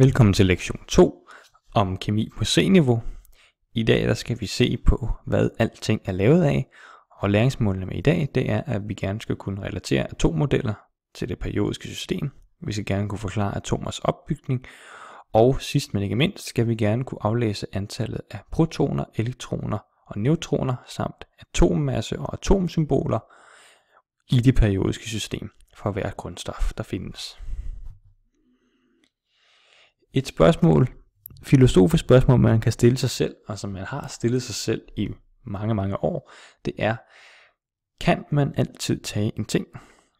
Velkommen til lektion 2 om kemi på C-niveau. I dag der skal vi se på, hvad alting er lavet af, og læringsmålene med i dag, det er, at vi gerne skal kunne relatere atommodeller til det periodiske system. Vi skal gerne kunne forklare atomers opbygning, og sidst men ikke mindst skal vi gerne kunne aflæse antallet af protoner, elektroner og neutroner samt atommasse og atomsymboler i det periodiske system for hvert grundstof, der findes et spørgsmål, filosofisk spørgsmål, man kan stille sig selv, og som man har stillet sig selv i mange, mange år, det er, kan man altid tage en ting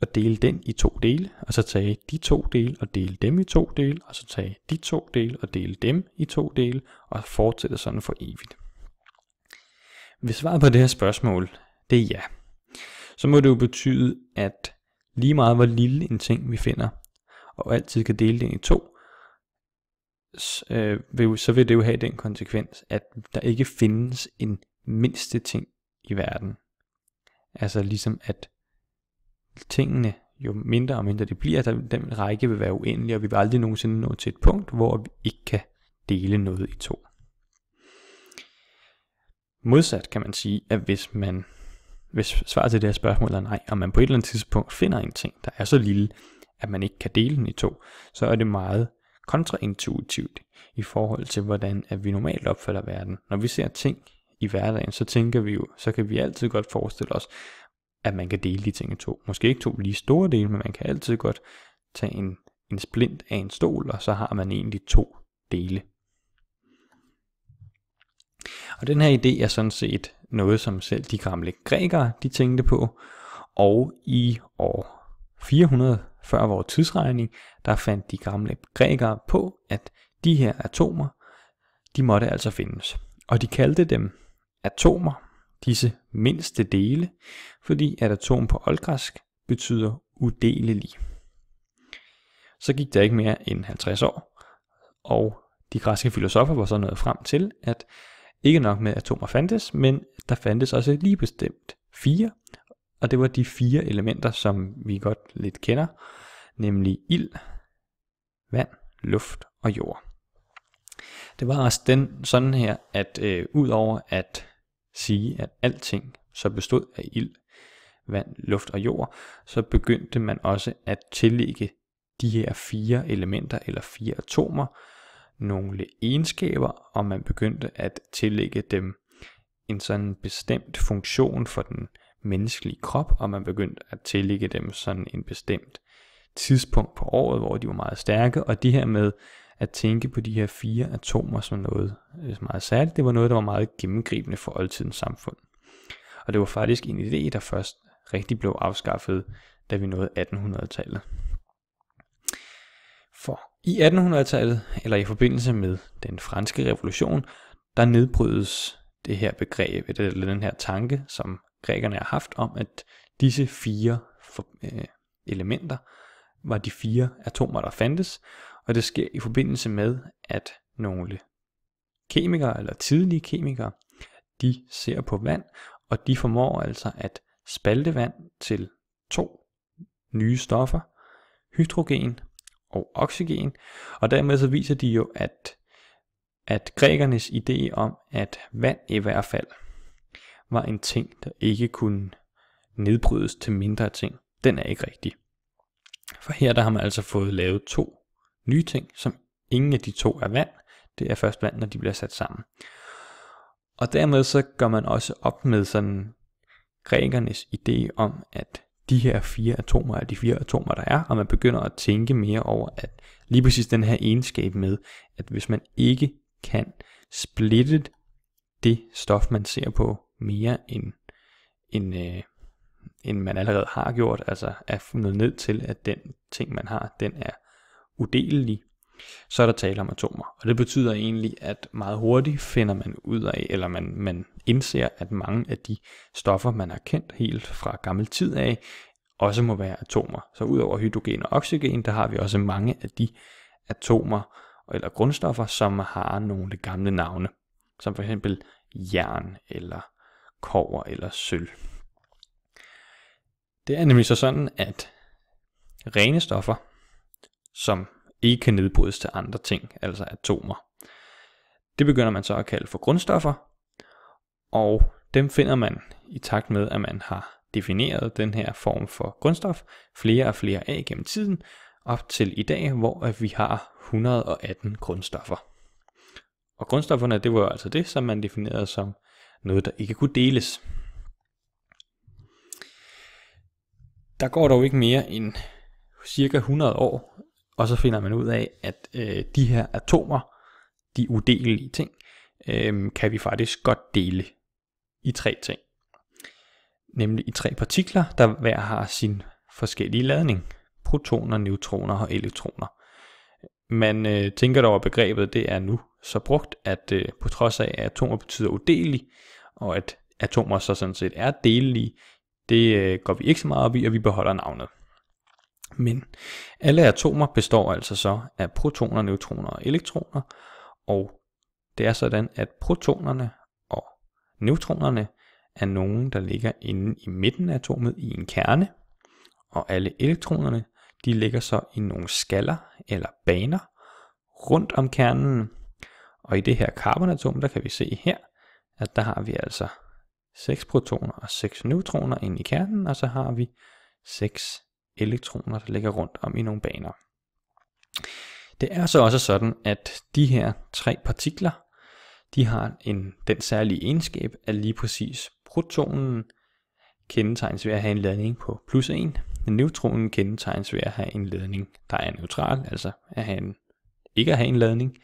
og dele den i to dele, og så tage de to dele og dele dem i to dele, og så tage de to dele og dele dem i to dele, og fortsætte sådan for evigt? Hvis svaret på det her spørgsmål, det er ja, så må det jo betyde, at lige meget hvor lille en ting vi finder, og altid kan dele den i to, øh, vil, så vil det jo have den konsekvens, at der ikke findes en mindste ting i verden. Altså ligesom at tingene, jo mindre og mindre det bliver, der, den række vil være uendelig, og vi vil aldrig nogensinde nå til et punkt, hvor vi ikke kan dele noget i to. Modsat kan man sige, at hvis man hvis svaret til det her spørgsmål er nej, og man på et eller andet tidspunkt finder en ting, der er så lille, at man ikke kan dele den i to, så er det meget kontraintuitivt i forhold til, hvordan at vi normalt opfatter verden. Når vi ser ting i hverdagen, så tænker vi jo, så kan vi altid godt forestille os, at man kan dele de ting i to. Måske ikke to lige store dele, men man kan altid godt tage en, en splint af en stol, og så har man egentlig to dele. Og den her idé er sådan set noget, som selv de gamle grækere de tænkte på, og i år 400 før vores tidsregning, der fandt de gamle grækere på, at de her atomer, de måtte altså findes. Og de kaldte dem atomer, disse mindste dele, fordi at atom på oldgræsk betyder udelelig. Så gik der ikke mere end 50 år, og de græske filosofer var så nået frem til, at ikke nok med atomer fandtes, men der fandtes også lige bestemt fire og det var de fire elementer, som vi godt lidt kender, nemlig ild, vand, luft og jord. Det var også den sådan her, at øh, ud over at sige, at alting så bestod af ild, vand, luft og jord, så begyndte man også at tillægge de her fire elementer eller fire atomer nogle egenskaber, og man begyndte at tillægge dem en sådan bestemt funktion for den menneskelige krop, og man begyndte at tillægge dem sådan en bestemt tidspunkt på året, hvor de var meget stærke, og det her med at tænke på de her fire atomer som noget øh, meget særligt, det var noget, der var meget gennemgribende for oldtidens samfund. Og det var faktisk en idé, der først rigtig blev afskaffet, da vi nåede 1800-tallet. For i 1800-tallet, eller i forbindelse med den franske revolution, der nedbrydes det her begreb, eller den her tanke, som grækerne har haft om, at disse fire for, øh, elementer var de fire atomer, der fandtes, og det sker i forbindelse med, at nogle kemikere eller tidlige kemikere, de ser på vand, og de formår altså at spalte vand til to nye stoffer, hydrogen og oxygen, og dermed så viser de jo, at, at grækernes idé om, at vand i hvert fald var en ting, der ikke kunne nedbrydes til mindre ting. Den er ikke rigtig. For her der har man altså fået lavet to nye ting, som ingen af de to er vand. Det er først vand, når de bliver sat sammen. Og dermed så gør man også op med sådan grækernes idé om, at de her fire atomer er de fire atomer, der er, og man begynder at tænke mere over, at lige præcis den her egenskab med, at hvis man ikke kan splitte det stof, man ser på, mere end, end, øh, end man allerede har gjort, altså er fundet ned til, at den ting, man har, den er udelelig, så er der tale om atomer. Og det betyder egentlig, at meget hurtigt finder man ud af, eller man, man indser, at mange af de stoffer, man har kendt helt fra gammel tid af, også må være atomer. Så udover hydrogen og oxygen, der har vi også mange af de atomer eller grundstoffer, som har nogle gamle navne. Som for eksempel jern eller kover eller sølv. Det er nemlig så sådan, at rene stoffer, som ikke kan nedbrydes til andre ting, altså atomer, det begynder man så at kalde for grundstoffer, og dem finder man i takt med, at man har defineret den her form for grundstof flere og flere af gennem tiden, op til i dag, hvor vi har 118 grundstoffer. Og grundstofferne, det var jo altså det, som man definerede som noget, der ikke kunne deles. Der går dog ikke mere end cirka 100 år, og så finder man ud af, at øh, de her atomer, de udelelige ting, øh, kan vi faktisk godt dele i tre ting. Nemlig i tre partikler, der hver har sin forskellige ladning. Protoner, neutroner og elektroner. Man øh, tænker dog, at begrebet det er nu så brugt, at øh, på trods af, at atomer betyder udelige, og at atomer så sådan set er delelige, det øh, går vi ikke så meget op i, og vi beholder navnet. Men alle atomer består altså så af protoner, neutroner og elektroner, og det er sådan, at protonerne og neutronerne er nogen, der ligger inde i midten af atomet i en kerne, og alle elektronerne, de ligger så i nogle skaller eller baner rundt om kernen, og i det her karbonatom, der kan vi se her, at der har vi altså 6 protoner og 6 neutroner inde i kernen, og så har vi 6 elektroner, der ligger rundt om i nogle baner. Det er så også sådan, at de her tre partikler, de har en, den særlige egenskab, at lige præcis protonen kendetegnes ved at have en ladning på plus 1, neutronen kendetegnes ved at have en ladning, der er neutral, altså at have en, ikke at have en ladning,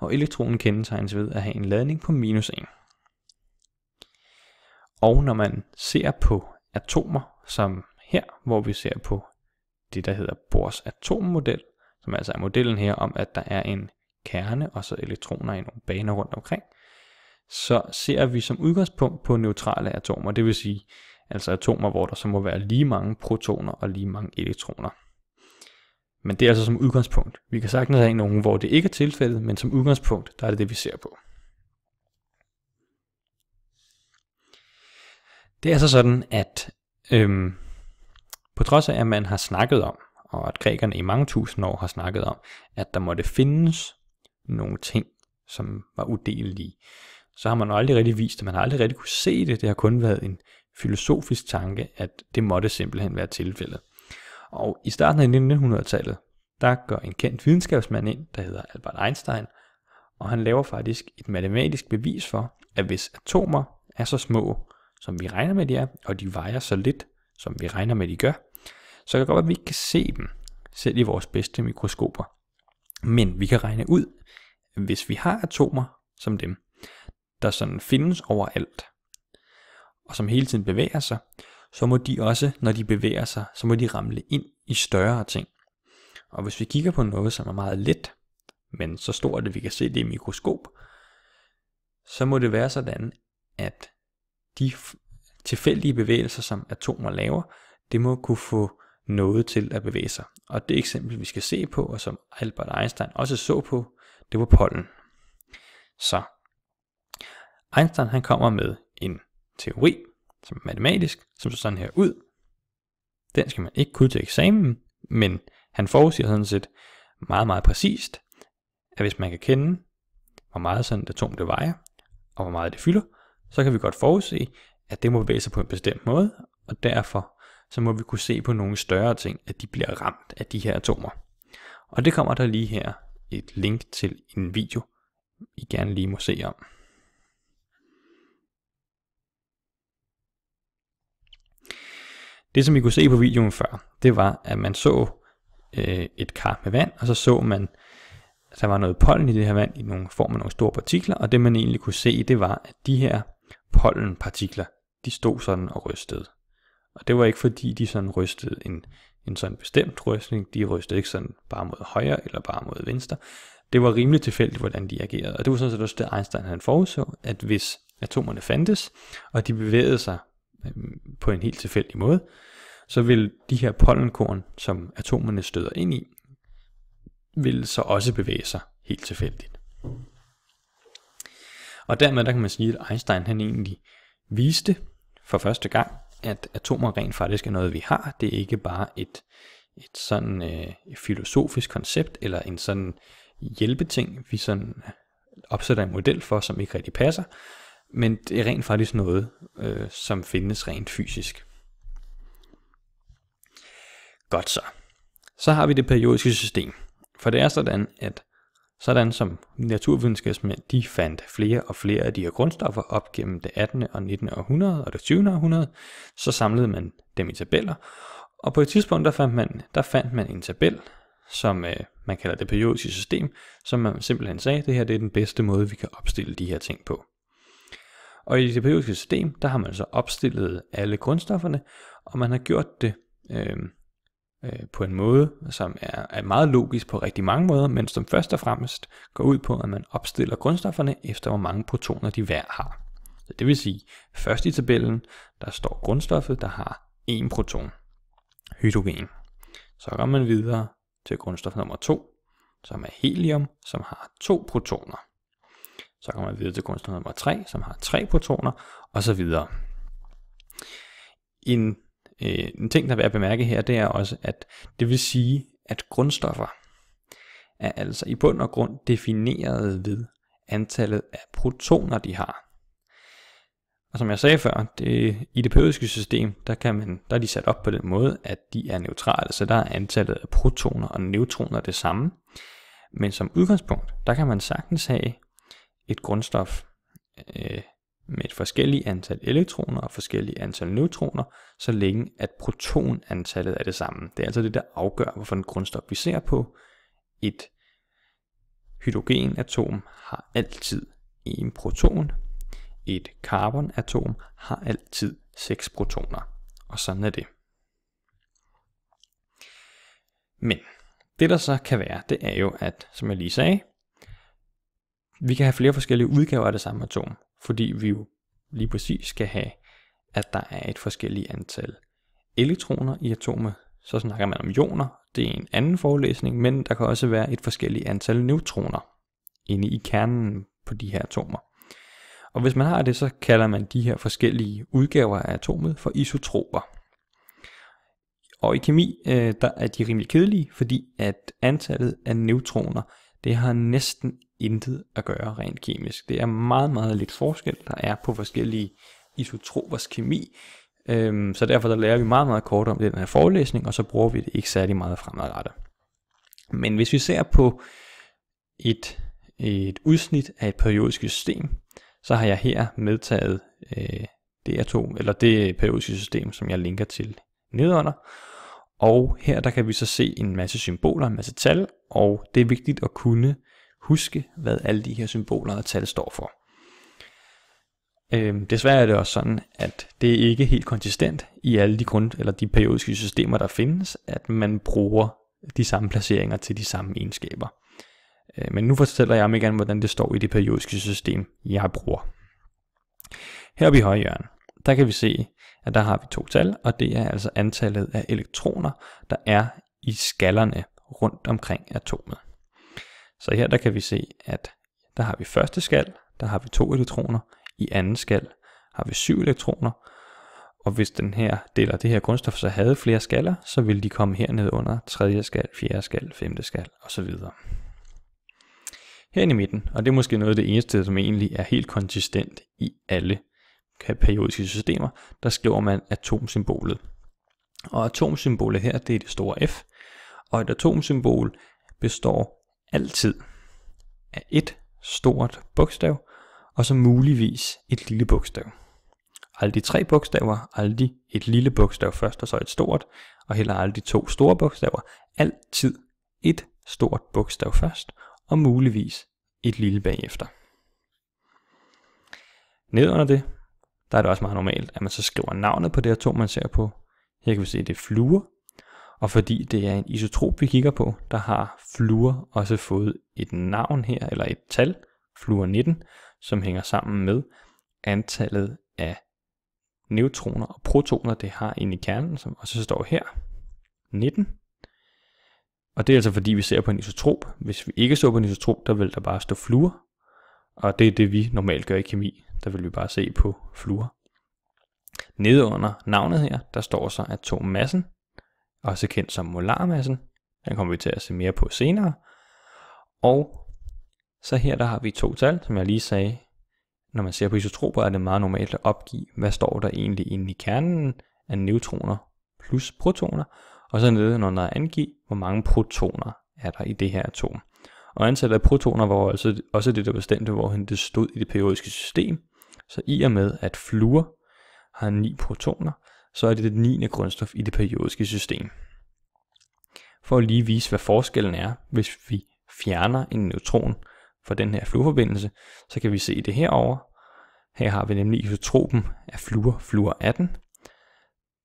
og elektronen kendetegnes ved at have en ladning på minus 1. Og når man ser på atomer, som her, hvor vi ser på det, der hedder Bohrs atommodel, som altså er modellen her om, at der er en kerne og så elektroner i nogle baner rundt omkring, så ser vi som udgangspunkt på neutrale atomer, det vil sige altså atomer, hvor der så må være lige mange protoner og lige mange elektroner. Men det er altså som udgangspunkt. Vi kan sagtens have nogen, hvor det ikke er tilfældet, men som udgangspunkt, der er det det, vi ser på. Det er altså sådan, at øhm, på trods af, at man har snakket om, og at grækerne i mange tusind år har snakket om, at der måtte findes nogle ting, som var udelelige, så har man aldrig rigtig vist det. Man har aldrig rigtig kunne se det. Det har kun været en filosofisk tanke, at det måtte simpelthen være tilfældet. Og i starten af 1900-tallet, der går en kendt videnskabsmand ind, der hedder Albert Einstein, og han laver faktisk et matematisk bevis for, at hvis atomer er så små, som vi regner med de er, og de vejer så lidt, som vi regner med de gør, så kan det godt være, at vi ikke kan se dem, selv i vores bedste mikroskoper. Men vi kan regne ud, at hvis vi har atomer som dem, der sådan findes overalt, og som hele tiden bevæger sig, så må de også, når de bevæger sig, så må de ramle ind i større ting. Og hvis vi kigger på noget, som er meget let, men så stort, at vi kan se det i mikroskop, så må det være sådan, at de tilfældige bevægelser, som atomer laver, det må kunne få noget til at bevæge sig. Og det eksempel, vi skal se på, og som Albert Einstein også så på, det var pollen. Så Einstein han kommer med en teori, som matematisk, som så sådan her ud. Den skal man ikke kunne til eksamen, men han forudsiger sådan set meget, meget præcist, at hvis man kan kende, hvor meget sådan et atom det vejer, og hvor meget det fylder, så kan vi godt forudse, at det må bevæge sig på en bestemt måde, og derfor så må vi kunne se på nogle større ting, at de bliver ramt af de her atomer. Og det kommer der lige her et link til en video, I gerne lige må se om. Det, som I kunne se på videoen før, det var, at man så øh, et kar med vand, og så så man, at der var noget pollen i det her vand i nogle form af nogle store partikler, og det man egentlig kunne se, det var, at de her pollenpartikler, de stod sådan og rystede. Og det var ikke fordi, de sådan rystede en, en sådan bestemt rystning. De rystede ikke sådan bare mod højre eller bare mod venstre. Det var rimelig tilfældigt, hvordan de agerede. Og det var sådan set også det, Einstein han forudså, at hvis atomerne fandtes, og de bevægede sig Øhm, på en helt tilfældig måde, så vil de her pollenkorn, som atomerne støder ind i, vil så også bevæge sig helt tilfældigt. Og dermed der kan man sige, at Einstein han egentlig viste for første gang, at atomer rent faktisk er noget, vi har. Det er ikke bare et, et sådan øh, filosofisk koncept, eller en sådan hjælpeting, vi sådan opsætter en model for, som ikke rigtig passer, men det er rent faktisk noget, øh, som findes rent fysisk. Godt så. Så har vi det periodiske system. For det er sådan, at sådan som naturvidenskabsmænd de fandt flere og flere af de her grundstoffer op gennem det 18. og 19. århundrede og det 20. århundrede, så samlede man dem i tabeller, og på et tidspunkt der fandt man, der fandt man en tabel, som øh, man kalder det periodiske system, som man simpelthen sagde, det her det er den bedste måde, vi kan opstille de her ting på. Og i det periodiske system, der har man så opstillet alle grundstofferne, og man har gjort det øh, øh, på en måde, som er, er meget logisk på rigtig mange måder, men som først og fremmest går ud på, at man opstiller grundstofferne efter, hvor mange protoner de hver har. Så det vil sige, først i tabellen, der står grundstoffet, der har en proton, hydrogen. Så går man videre til grundstof nummer 2, som er helium, som har to protoner. Så kommer man videre til grundstof nummer 3, som har tre protoner, og så videre. En, øh, en ting, der er værd at bemærke her, det er også, at det vil sige, at grundstoffer er altså i bund og grund defineret ved antallet af protoner, de har. Og som jeg sagde før, det, i det periodiske system, der, kan man, der er de sat op på den måde, at de er neutrale, så der er antallet af protoner og neutroner det samme. Men som udgangspunkt, der kan man sagtens have et grundstof øh, med et forskelligt antal elektroner og forskellige antal neutroner, så længe at protonantallet er det samme. Det er altså det, der afgør, hvorfor en grundstof, vi ser på, et hydrogenatom har altid en proton, et carbonatom har altid 6 protoner. Og sådan er det. Men det der så kan være, det er jo, at som jeg lige sagde, vi kan have flere forskellige udgaver af det samme atom, fordi vi jo lige præcis skal have, at der er et forskelligt antal elektroner i atomet. Så snakker man om ioner, det er en anden forelæsning, men der kan også være et forskelligt antal neutroner inde i kernen på de her atomer. Og hvis man har det, så kalder man de her forskellige udgaver af atomet for isotroper. Og i kemi, øh, der er de rimelig kedelige, fordi at antallet af neutroner, det har næsten intet at gøre rent kemisk. Det er meget, meget lidt forskel, der er på forskellige isotropers kemi. Øhm, så derfor der lærer vi meget, meget kort om det i den her forelæsning, og så bruger vi det ikke særlig meget fremadrettet. Men hvis vi ser på et, et udsnit af et periodisk system, så har jeg her medtaget øh, det atom, eller det periodiske system, som jeg linker til nedenunder. Og her der kan vi så se en masse symboler, en masse tal, og det er vigtigt at kunne huske, hvad alle de her symboler og tal står for. Øhm, desværre er det også sådan, at det er ikke helt konsistent i alle de grund, eller de periodiske systemer, der findes, at man bruger de samme placeringer til de samme egenskaber. Øh, men nu fortæller jeg mig gerne, hvordan det står i det periodiske system, jeg bruger. Heroppe i højre hjørne, der kan vi se, at der har vi to tal, og det er altså antallet af elektroner, der er i skallerne rundt omkring atomet. Så her der kan vi se, at der har vi første skal, der har vi to elektroner, i anden skal har vi syv elektroner, og hvis den her deler det her grundstof så havde flere skaller, så ville de komme herned under tredje skal, fjerde skal, femte skal osv. Her i midten, og det er måske noget af det eneste, som egentlig er helt konsistent i alle periodiske systemer, der skriver man atomsymbolet. Og atomsymbolet her, det er det store F, og et atomsymbol består altid er et stort bogstav, og så muligvis et lille bogstav. Aldrig tre bogstaver, aldrig et lille bogstav først og så et stort, og heller aldrig to store bogstaver. Altid et stort bogstav først, og muligvis et lille bagefter. Nedunder det, der er det også meget normalt, at man så skriver navnet på det atom, man ser på. Her kan vi se, at det er fluer, og fordi det er en isotrop, vi kigger på, der har fluor også fået et navn her, eller et tal, fluor 19, som hænger sammen med antallet af neutroner og protoner, det har inde i kernen, som også står her, 19. Og det er altså fordi, vi ser på en isotrop. Hvis vi ikke så på en isotrop, der vil der bare stå fluor. Og det er det, vi normalt gør i kemi. Der vil vi bare se på fluor. Nede under navnet her, der står så atommassen, også kendt som molarmassen. Den kommer vi til at se mere på senere. Og så her der har vi to tal, som jeg lige sagde. Når man ser på isotroper, er det meget normalt at opgive, hvad står der egentlig inde i kernen af neutroner plus protoner, og så nede der er angive, hvor mange protoner er der i det her atom. Og antallet af protoner var altså også det, der bestemte, hvor det stod i det periodiske system. Så i og med, at fluor har 9 protoner, så er det det 9. grundstof i det periodiske system. For at lige vise, hvad forskellen er, hvis vi fjerner en neutron fra den her fluorforbindelse, så kan vi se det herover. Her har vi nemlig isotropen af fluor, fluor 18,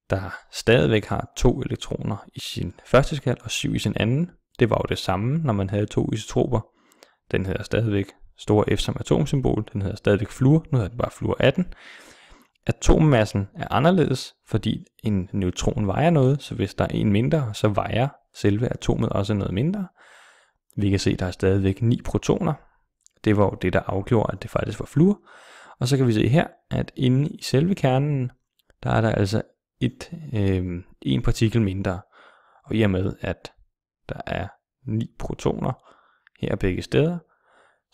der stadigvæk har to elektroner i sin første skal og syv i sin anden. Det var jo det samme, når man havde to isotroper. Den hedder stadigvæk store F som atomsymbol, den hedder stadigvæk fluor, nu hedder den bare fluor 18. Atommassen er anderledes, fordi en neutron vejer noget, så hvis der er en mindre, så vejer selve atomet også noget mindre. Vi kan se, at der er stadigvæk 9 protoner. Det var jo det, der afgjorde, at det faktisk var fluor. Og så kan vi se her, at inde i selve kernen, der er der altså et, øh, en partikel mindre. Og i og med, at der er 9 protoner her begge steder,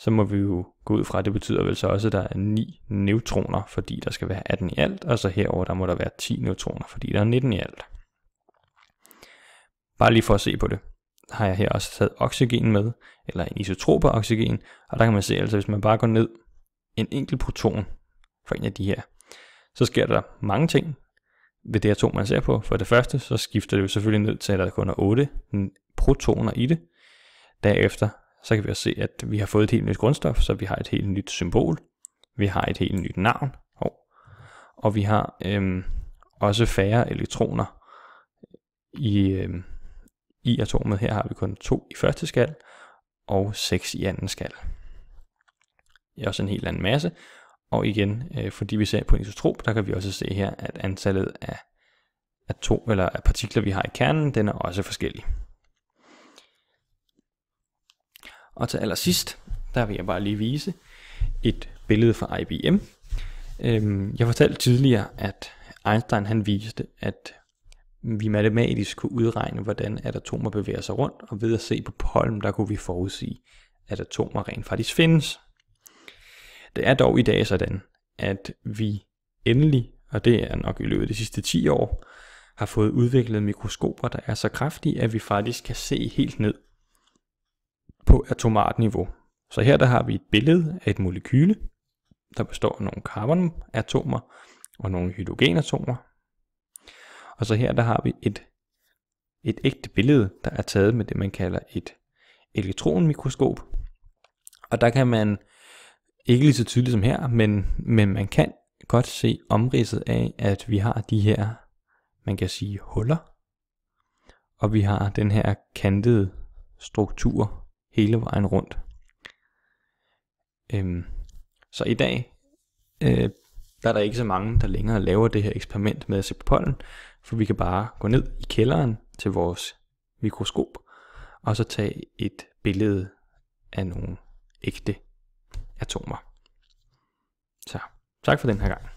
så må vi jo gå ud fra, at det betyder vel så også, at der er 9 neutroner, fordi der skal være 18 i alt, og så herover der må der være 10 neutroner, fordi der er 19 i alt. Bare lige for at se på det, har jeg her også taget oxygen med, eller en isotrop af oxygen, og der kan man se, altså hvis man bare går ned en enkelt proton for en af de her, så sker der mange ting ved det atom, man ser på. For det første, så skifter det jo selvfølgelig ned til, at der kun er 8 protoner i det. Derefter så kan vi også se, at vi har fået et helt nyt grundstof, så vi har et helt nyt symbol, vi har et helt nyt navn, og vi har øhm, også færre elektroner i, øhm, i atomet. Her har vi kun to i første skal og seks i anden skal. Det er også en helt anden masse, og igen, øh, fordi vi ser på en isotrop, der kan vi også se her, at antallet af atom eller af partikler, vi har i kernen, den er også forskellig. Og til allersidst, der vil jeg bare lige vise et billede fra IBM. Øhm, jeg fortalte tidligere, at Einstein han viste, at vi matematisk kunne udregne, hvordan at atomer bevæger sig rundt, og ved at se på pollen, der kunne vi forudsige, at atomer rent faktisk findes. Det er dog i dag sådan, at vi endelig, og det er nok i løbet af de sidste 10 år, har fået udviklet mikroskoper, der er så kraftige, at vi faktisk kan se helt ned på atomart niveau. Så her der har vi et billede af et molekyle, der består af nogle carbonatomer og nogle hydrogenatomer. Og så her der har vi et, et ægte billede, der er taget med det, man kalder et elektronmikroskop. Og der kan man, ikke lige så tydeligt som her, men, men man kan godt se omridset af, at vi har de her, man kan sige, huller. Og vi har den her kantede struktur hele vejen rundt. Øhm, så i dag øh, der er der ikke så mange, der længere laver det her eksperiment med at se på pollen, for vi kan bare gå ned i kælderen til vores mikroskop, og så tage et billede af nogle ægte atomer. Så tak for den her gang.